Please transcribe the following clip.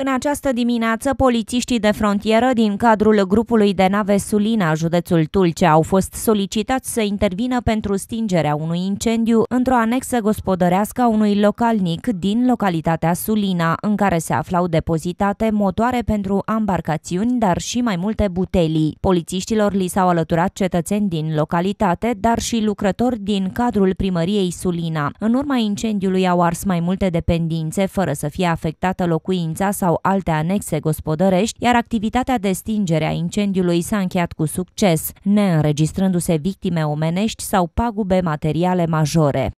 În această dimineață, polițiștii de frontieră din cadrul grupului de nave Sulina, județul Tulcea, au fost solicitați să intervină pentru stingerea unui incendiu într-o anexă gospodărească a unui localnic din localitatea Sulina, în care se aflau depozitate motoare pentru ambarcațiuni, dar și mai multe butelii. Polițiștilor li s-au alăturat cetățeni din localitate, dar și lucrători din cadrul primăriei Sulina. În urma incendiului au ars mai multe dependințe, fără să fie afectată locuința sau sau alte anexe gospodărești, iar activitatea de stingere a incendiului s-a încheiat cu succes, neînregistrându-se victime omenești sau pagube materiale majore.